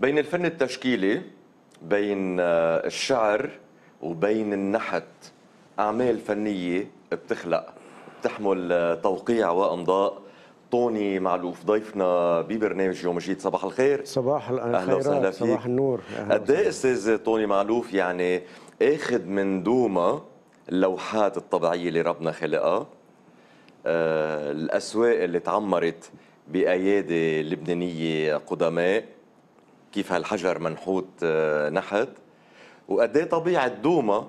بين الفن التشكيلي بين آه، الشعر وبين النحت أعمال فنية بتخلق بتحمل آه، توقيع وإمضاء طوني معلوف ضيفنا ببرنامج يوم جديد صباح الخير صباح الخير اهلا وسهلا فيك صباح النور قد ايه استاذ طوني معلوف يعني اخذ من دوما اللوحات الطبيعيه اللي ربنا خلقها آه الاسواق اللي تعمرت بايادي لبنانيه قدماء كيف هالحجر منحوت آه، نحت وقد إيه طبيعه دوما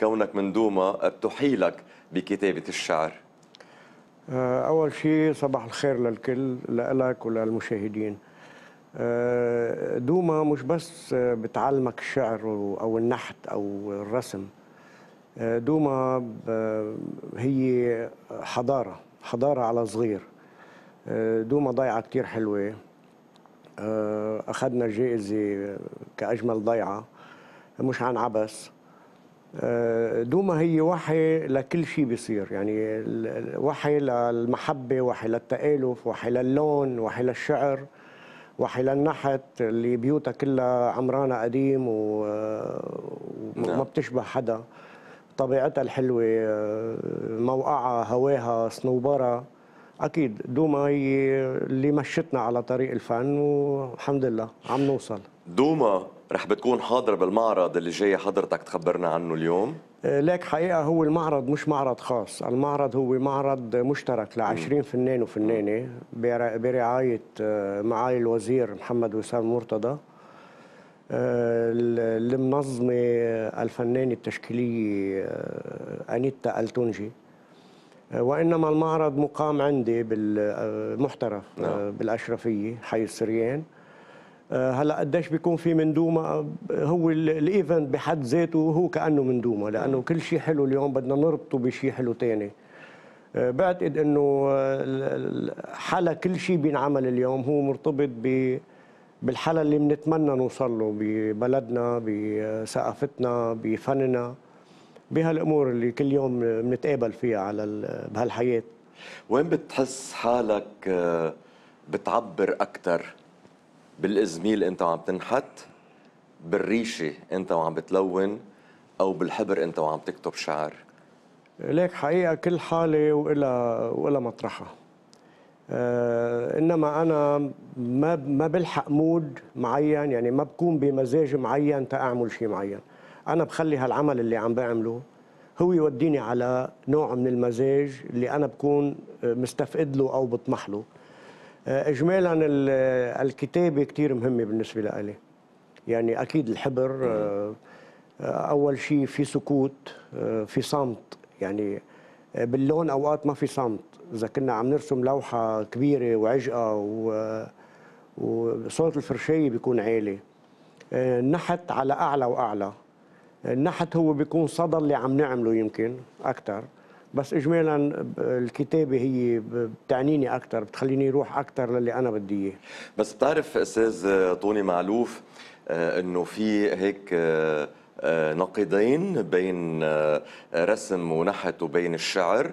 كونك من دوما بتحيلك بكتابه الشعر آه، اول شيء صباح الخير للكل لك وللمشاهدين آه، دوما مش بس بتعلمك الشعر او النحت او الرسم دوما هي حضاره حضاره على صغير دوما ضيعه كتير حلوه آه، أخذنا جائزة كأجمل ضيعة مش عن عبس آه، دوما هي وحي لكل شيء بيصير يعني وحي للمحبة وحي للتآلف وحي للون وحي للشعر وحي للنحت اللي بيوتها كلها عمرانة قديم وما نعم. بتشبه حدا طبيعتها الحلوة آه، موقعها هواها صنوبرها اكيد دوما هي اللي مشتنا على طريق الفن والحمد لله عم نوصل دوما رح بتكون حاضر بالمعرض اللي جاي حضرتك تخبرنا عنه اليوم آه، لك حقيقة هو المعرض مش معرض خاص المعرض هو معرض مشترك ل 20 فنان وفنانة برعاية آه، معالي الوزير محمد وسام مرتضى آه، المنظمة الفنانة التشكيلية أنيتا التونجي وانما المعرض مقام عندي بالمحترف نعم. آه، بالاشرفيه حي السريان آه، هلا قديش بيكون في من دوما آه، هو الايفنت بحد ذاته هو كانه من دوما لانه نعم. كل شيء حلو اليوم بدنا نربطه بشيء حلو ثاني بعتقد انه حلا كل شيء بينعمل اليوم هو مرتبط ب بالحلا اللي بنتمنى نوصل له ببلدنا بثقافتنا بفننا بهالامور اللي كل يوم بنتقابل فيها على بهالحياه وين بتحس حالك آه، بتعبر اكثر بالازميل انت وعم تنحت بالريشه انت وعم بتلون او بالحبر انت وعم تكتب شعر ليك حقيقه كل حاله وإلها وإلها مطرحها آه، انما انا ما ما بلحق مود معين يعني ما بكون بمزاج معين تاعمل شيء معين انا بخلي هالعمل اللي عم بعمله هو يوديني على نوع من المزاج اللي انا بكون آه، مستفقد له او بطمح له آه، اجمالا آه، الكتابه كثير مهمه بالنسبه لي يعني اكيد الحبر اول شيء في سكوت في صمت يعني باللون اوقات ما في صمت اذا كنا عم نرسم لوحه كبيره وعجقه و... وصوت الفرشايه بيكون عالي نحت على اعلى واعلى النحت هو بيكون صدى اللي عم نعمله يمكن اكثر بس اجمالا الكتابه هي بتعنيني اكثر بتخليني اروح اكثر للي انا بدي اياه بس بتعرف استاذ طوني معلوف آه، انه في هيك آه، آه، نقيضين بين رسم ونحت وبين الشعر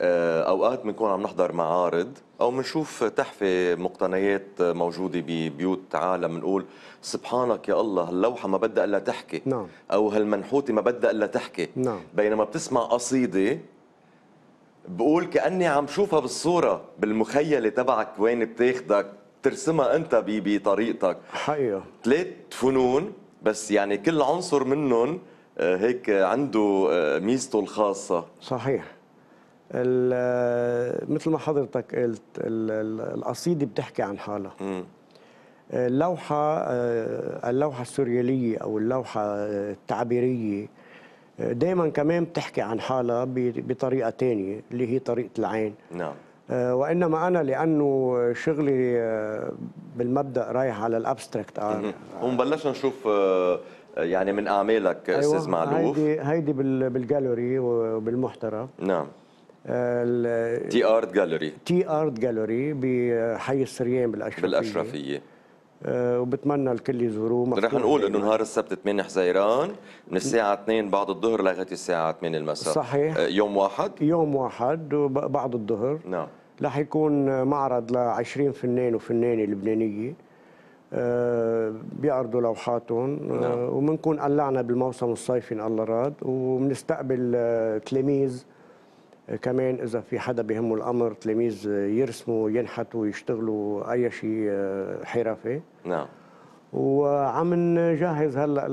آه، اوقات بنكون عم نحضر معارض او بنشوف تحفه مقتنيات موجوده ببيوت عالم بنقول سبحانك يا الله هاللوحه ما بدها الا تحكي نعم. او هالمنحوته ما بدها الا تحكي نعم. بينما بتسمع قصيده بقول كاني عم شوفها بالصوره بالمخيله تبعك وين بتاخدك ترسمها انت بطريقتك حقيقه ثلاث فنون بس يعني كل عنصر منهم آه، هيك عنده آه، ميزته الخاصه صحيح آه، مثل ما حضرتك قلت القصيدة بتحكي عن حالها اللوحة آه، اللوحة السوريالية أو اللوحة آه، التعبيرية دائما كمان بتحكي عن حالها بطريقة تانية اللي هي طريقة العين نعم وانما انا لانه شغلي بالمبدا رايح على الابستراكت ارت وبلشنا نشوف يعني من اعمالك أيوة استاذ معلوف هيدي هيدي بالجالوري وبالمحترف نعم تي ارت جاليري تي ارت جاليري بحي السريان بالاشرفيه بالاشرفيه آه، وبتمنى الكل يزوروه رح نقول انه نهار السبت 8 حزيران من الساعة 2 بعد الظهر لغاية الساعة 8 المساء صحيح آه، يوم واحد يوم واحد بعد الظهر نعم رح يكون معرض ل 20 فنان وفنانة لبنانية آه، بيعرضوا لوحاتهم نعم. وبنكون قلعنا بالموسم الصيفي ان الله راد وبنستقبل تلاميذ كمان اذا في حدا بهمه الامر تلاميذ يرسموا ينحتوا يشتغلوا اي شيء آه، حرفي نعم وعم نجهز هلا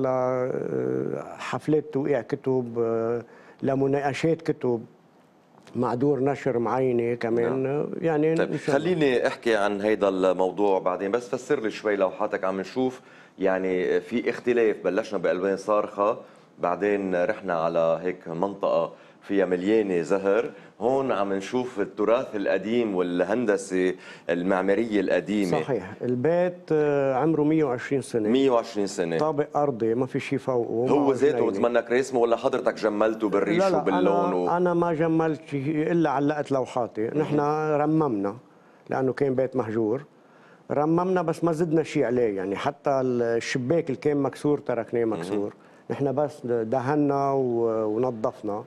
لحفلات آه، توقيع كتب آه، لمناقشات كتب مع دور نشر معينه كمان نعم. يعني طيب. خليني احكي عن هيدا الموضوع بعدين بس فسر لي شوي لوحاتك عم نشوف يعني في اختلاف بلشنا بالوان صارخه بعدين رحنا على هيك منطقه فيها مليانه زهر هون عم نشوف التراث القديم والهندسه المعماريه القديمه صحيح البيت آه، عمره 120 سنه 120 سنه طابق ارضي ما في شيء فوقه هو ذاته بتمنك رسمه راسمه ولا حضرتك جملته بالريش لا لا وباللون أنا, و... انا ما جملت شيء الا علقت لوحاتي نحن رممنا لانه كان بيت مهجور رممنا بس ما زدنا شيء عليه يعني حتى الشباك اللي كان مكسور تركناه مكسور نحن بس دهنا ونظفنا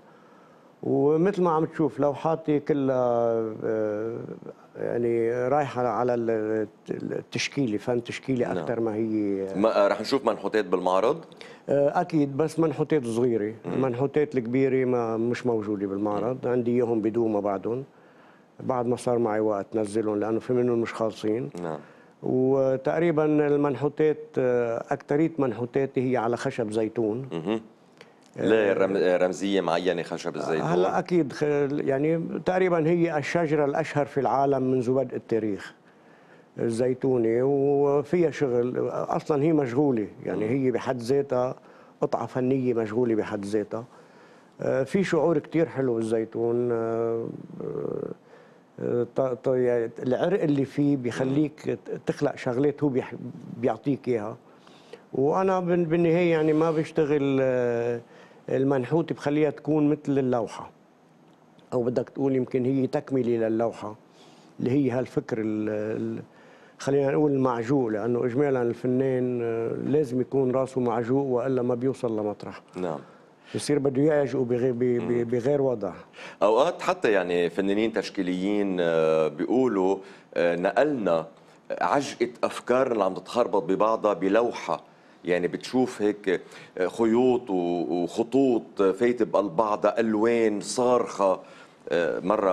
ومثل ما عم تشوف لوحاتي كلها آه، يعني رايحه على التشكيلي فن تشكيلي نعم. اكثر ما هي آه، ما آه، رح نشوف منحوتات بالمعرض اكيد بس منحوتات صغيره المنحوتات الكبيره ما مش موجوده بالمعرض عندي اياهم بدوما بعدهم بعد ما صار معي وقت نزلهم لانه في منهم مش خالصين نعم وتقريبا المنحوتات اكثريه منحوتاتي هي على خشب زيتون لا رمزيه معينه خشب الزيتون هلا اكيد يعني تقريبا هي الشجره الاشهر في العالم منذ بدء التاريخ الزيتونه وفيها شغل اصلا هي مشغوله يعني هي بحد ذاتها قطعه فنيه مشغوله بحد ذاتها آه، في شعور كثير حلو الزيتون آه، آه، يعني العرق اللي فيه بيخليك تخلق شغلات هو بيعطيك اياها وانا بالنهايه يعني ما بشتغل المنحوت بخليها تكون مثل اللوحة أو بدك تقول يمكن هي تكملة للوحة اللي هي هالفكر خلينا نقول المعجوق لأنه إجمالا الفنان آه، لازم يكون راسه معجوق وإلا ما بيوصل لمطرح نعم بصير بده يعجقوا بغير, بغير وضع اوقات حتى يعني فنانين تشكيليين آه، بيقولوا آه، نقلنا عجقه افكار اللي عم تتخربط ببعضها بلوحه يعني بتشوف هيك آه، خيوط وخطوط آه، فايتة بقلب ألوان صارخة آه، مرة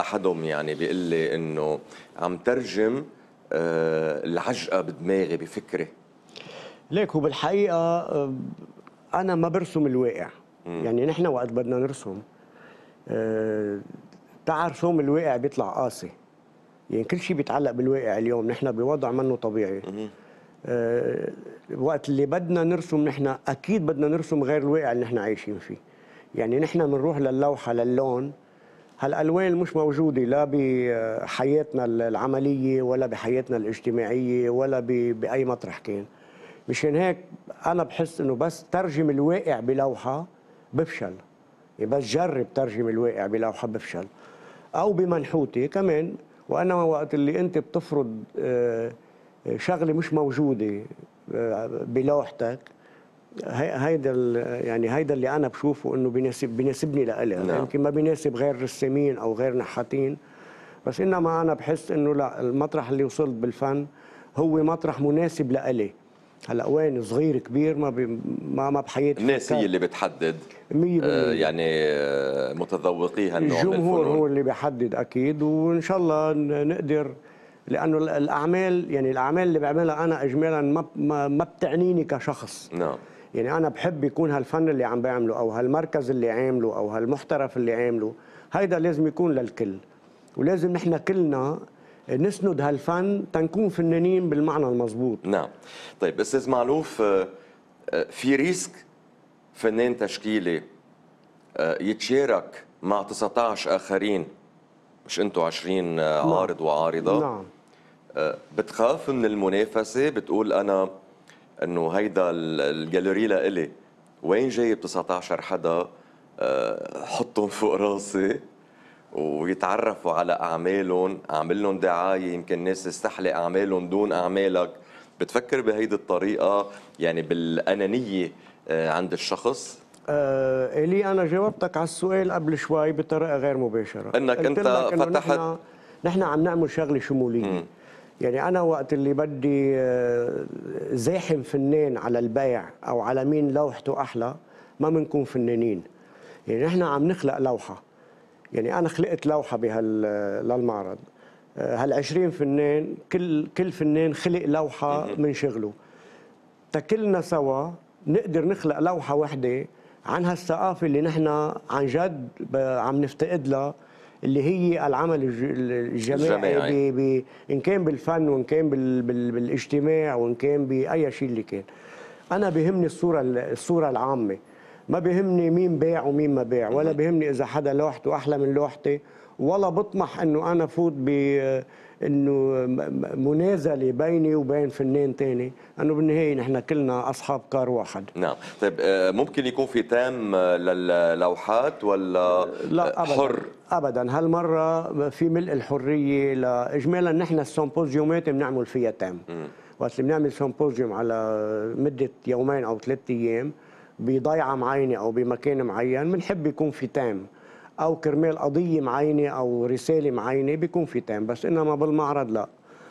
أحدهم يعني بيقول لي إنه عم ترجم العجقة بدماغي بفكري ليك وبالحقيقة أنا ما برسم الواقع يعني نحن وقت بدنا نرسم رسوم الواقع بيطلع قاسي يعني كل شيء بيتعلق بالواقع اليوم نحن بوضع منه طبيعي الوقت آه، اللي بدنا نرسم نحن اكيد بدنا نرسم غير الواقع اللي نحن عايشين فيه يعني نحن بنروح للوحه للون هالالوان مش موجوده لا بحياتنا العمليه ولا بحياتنا الاجتماعيه ولا باي مطرح كان مشان هيك انا بحس انه بس ترجم الواقع بلوحه بفشل يعني بس جرب ترجم الواقع بلوحه بفشل او بمنحوته كمان وانما وقت اللي انت بتفرض آه شغله مش موجوده آه، بلوحتك هيدا يعني هيدا اللي انا بشوفه انه بيناسب بيناسبني لإلي نعم. يمكن ما بيناسب غير رسامين او غير نحاتين بس انما انا بحس انه لا المطرح اللي وصلت بالفن هو مطرح مناسب لإلي هلا وين صغير كبير ما بي ما ما بحياتي الناس هي اللي بتحدد 100% آه يعني آه، متذوقيها النوع الجمهور هو اللي بيحدد اكيد وان شاء الله نقدر لانه الاعمال يعني الاعمال اللي بعملها انا اجمالا ما ما بتعنيني كشخص نعم يعني انا بحب يكون هالفن اللي عم بعمله او هالمركز اللي عامله او هالمحترف اللي عامله هيدا لازم يكون للكل ولازم نحن كلنا نسند هالفن تنكون فنانين بالمعنى المضبوط نعم طيب استاذ معلوف آه، آه، في ريسك فنان تشكيلي آه، يتشارك مع 19 اخرين مش انتوا آه، 20 نعم. عارض نعم. وعارضه نعم آه، بتخاف من المنافسه بتقول انا انه هيدا الجاليري لإلي وين جايب 19 حدا آه، حطهم فوق راسي ويتعرفوا على اعمالهم اعمل لهم دعايه يمكن الناس استحلي اعمالهم دون اعمالك بتفكر بهيدي الطريقه يعني بالانانيه عند الشخص آه الي انا جاوبتك على السؤال قبل شوي بطريقه غير مباشره انك انت إنه فتحت نحن, نحن عم نعمل شغله شموليه مم. يعني انا وقت اللي بدي آه، زاحم فنان على البيع او على مين لوحته احلى ما بنكون فنانين يعني نحن عم نخلق لوحه يعني انا خلقت لوحه بهال آه، للمعرض آه، هال 20 فنان كل كل فنان خلق لوحه من شغله تكلنا سوا نقدر نخلق لوحه واحده عن هالثقافة اللي نحن عن جد عم نفتقد لها اللي هي العمل الجماعي الجماعي ان كان بالفن وان كان بال... بال... بالاجتماع وان كان باي شيء اللي كان انا بهمني الصوره الصوره العامه ما بهمني مين باع ومين ما باع ولا بهمني اذا حدا لوحته احلى من لوحتي ولا بطمح انه انا فوت ب انه منازله بيني وبين فنان تاني انه بالنهايه نحن كلنا اصحاب كار واحد نعم طيب آه، ممكن يكون في تام آه، للوحات ولا لا آه، أبداً. حر ابدا هالمره في ملء الحريه لاجمالا نحن السومبوزيومات بنعمل فيها تام وقت اللي بنعمل سومبوزيوم على مده يومين او ثلاث ايام بضيعه معينه او بمكان معين بنحب يكون في تام او كرمال قضيه معينه او رساله معينه بيكون في تام بس انما بالمعرض لا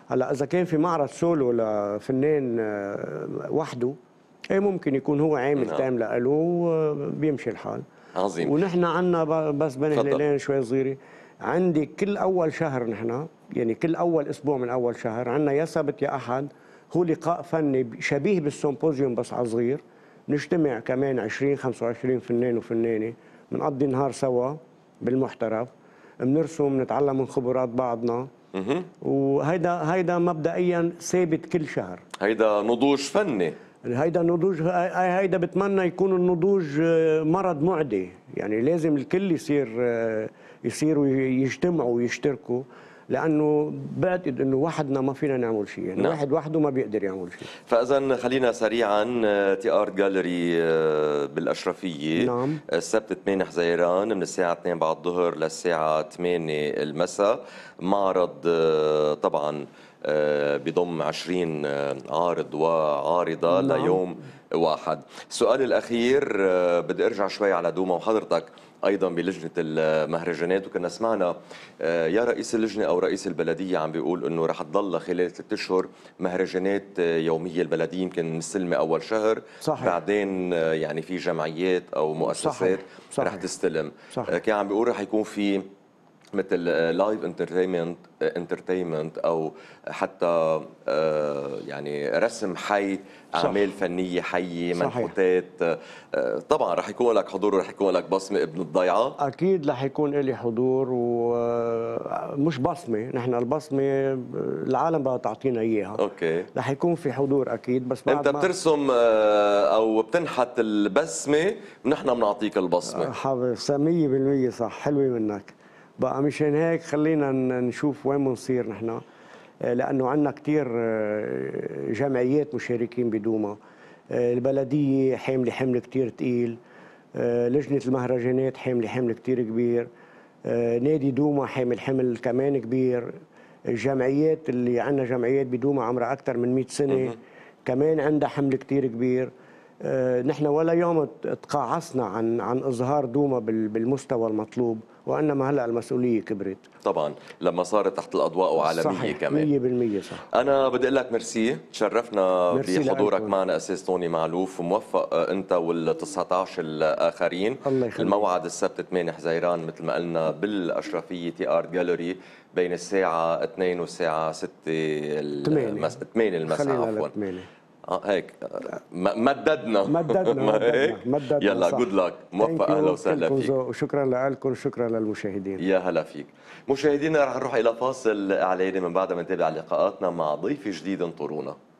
هلا اذا كان في معرض سولو لفنان آه، وحده اي ممكن يكون هو عامل نعم. تام لإله بيمشي الحال عظيم ونحن عندنا بس بين هلالين شوي صغيره عندي كل اول شهر نحن يعني كل اول اسبوع من اول شهر عندنا يا سبت يا احد هو لقاء فني شبيه بالسمبوزيوم بس على صغير نجتمع كمان 20 25 فنان وفنانه بنقضي نهار سوا بالمحترف بنرسم نتعلم من خبرات بعضنا وهيدا هيدا مبدئيا ثابت كل شهر هيدا نضوج فني هيدا النضوج هيدا بتمنى يكون النضوج آه، مرض معدي يعني لازم الكل يصير آه، يصيروا يجتمعوا ويشتركوا لانه بعتقد انه وحدنا ما فينا نعمل شيء يعني نعم. واحد وحده ما بيقدر يعمل شيء فاذا خلينا سريعا تي ارت جاليري بالاشرفيه نعم السبت 8 حزيران من الساعه 2 بعد الظهر للساعه 8 المساء معرض آه، طبعا آه، بضم 20 آه، عارض وعارضه نعم. ليوم واحد السؤال الاخير بدي ارجع شوي على دوما وحضرتك ايضا بلجنه المهرجانات وكنا سمعنا آه، يا رئيس اللجنه او رئيس البلديه عم بيقول انه رح تضل خلال ثلاث اشهر مهرجانات آه، يوميه البلديه يمكن مستلمه اول شهر صحيح. بعدين آه، يعني في جمعيات او مؤسسات صحيح. صحيح. رح تستلم صحيح. كان عم بيقول رح يكون في مثل لايف انترتينمنت انترتينمنت او حتى آه، يعني رسم حي اعمال صح. فنيه حيه منحوتات آه، طبعا رح يكون لك حضور ورح يكون لك بصمه ابن الضيعه اكيد رح يكون لي حضور ومش آه، بصمه نحن البصمه العالم بقى تعطينا اياها اوكي رح يكون في حضور اكيد بس انت بترسم او بتنحت البسمه ونحن بنعطيك البصمه 100% صح حلوه منك بقى مشان هيك خلينا نشوف وين بنصير نحن آه، لانه عندنا كثير آه، جمعيات مشاركين بدوما آه، البلديه حامله حمل كثير ثقيل لجنه المهرجانات حامله حمل كثير كبير نادي دوما حامل حمل كمان كبير الجمعيات اللي عندنا جمعيات بدوما عمرها اكثر من 100 سنه كمان عندها حمل كثير كبير نحن ولا يوم تقاعصنا عن عن اظهار دوما بالمستوى المطلوب وانما هلا المسؤوليه كبرت طبعا لما صارت تحت الاضواء وعالميه صحيح. كمان 100% صح انا بدي اقول لك ميرسي تشرفنا بحضورك معنا اساس توني معلوف وموفق آه، انت وال19 الاخرين الله يخليك الموعد السبت 8 حزيران مثل ما قلنا بالاشرفيه تي ارت جاليري بين الساعه 2 والساعه 6 8 المس... 8 المساء عفوا اه هيك مددنا مددنا مددنا, مددنا يلا جود لك موفق اهلا وسهلا فيك وشكرا لكم وشكرا للمشاهدين يا هلا فيك مشاهدينا رح نروح الى فاصل اعلاني من بعدها بنتابع لقاءاتنا مع ضيف جديد انطرونا